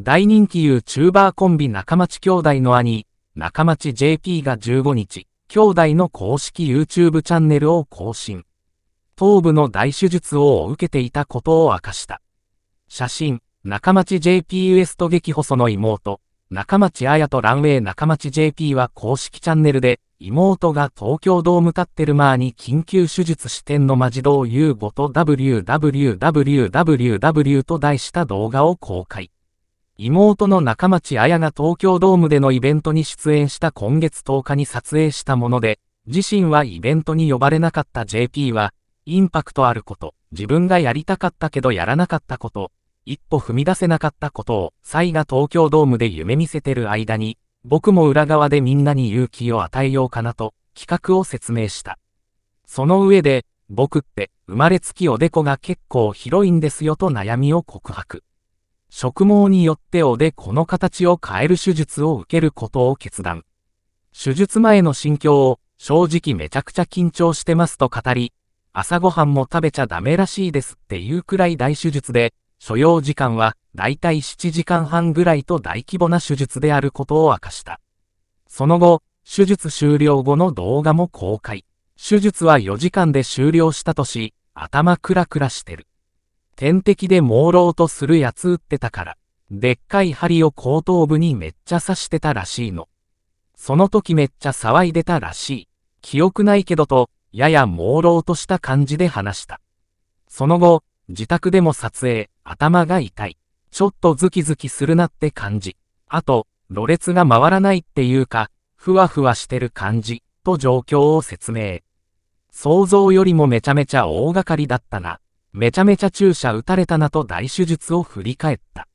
大人気 YouTuber コンビ中町兄弟の兄、中町 JP が15日、兄弟の公式 YouTube チャンネルを更新。頭部の大手術を受けていたことを明かした。写真、中町 JP ウエスト激細の妹、中町綾とランウェイ中町 JP は公式チャンネルで、妹が東京ドーム立ってる前に緊急手術視点のマジド U5 と WWWWW と題した動画を公開。妹の中町綾が東京ドームでのイベントに出演した今月10日に撮影したもので、自身はイベントに呼ばれなかった JP は、インパクトあること、自分がやりたかったけどやらなかったこと、一歩踏み出せなかったことを、サイが東京ドームで夢見せてる間に、僕も裏側でみんなに勇気を与えようかなと、企画を説明した。その上で、僕って、生まれつきおでこが結構広いんですよと悩みを告白。植毛によっておでこの形を変える手術を受けることを決断。手術前の心境を、正直めちゃくちゃ緊張してますと語り、朝ごはんも食べちゃダメらしいですっていうくらい大手術で、所要時間はだいたい7時間半ぐらいと大規模な手術であることを明かした。その後、手術終了後の動画も公開。手術は4時間で終了したとし、頭クラクラしてる。点滴で朦朧とするやつ打ってたから、でっかい針を後頭部にめっちゃ刺してたらしいの。その時めっちゃ騒いでたらしい。記憶ないけどと、やや朦朧とした感じで話した。その後、自宅でも撮影、頭が痛い。ちょっとズキズキするなって感じ。あと、ろれつが回らないっていうか、ふわふわしてる感じ、と状況を説明。想像よりもめちゃめちゃ大掛かりだったな。めちゃめちゃ注射打たれたなと大手術を振り返った。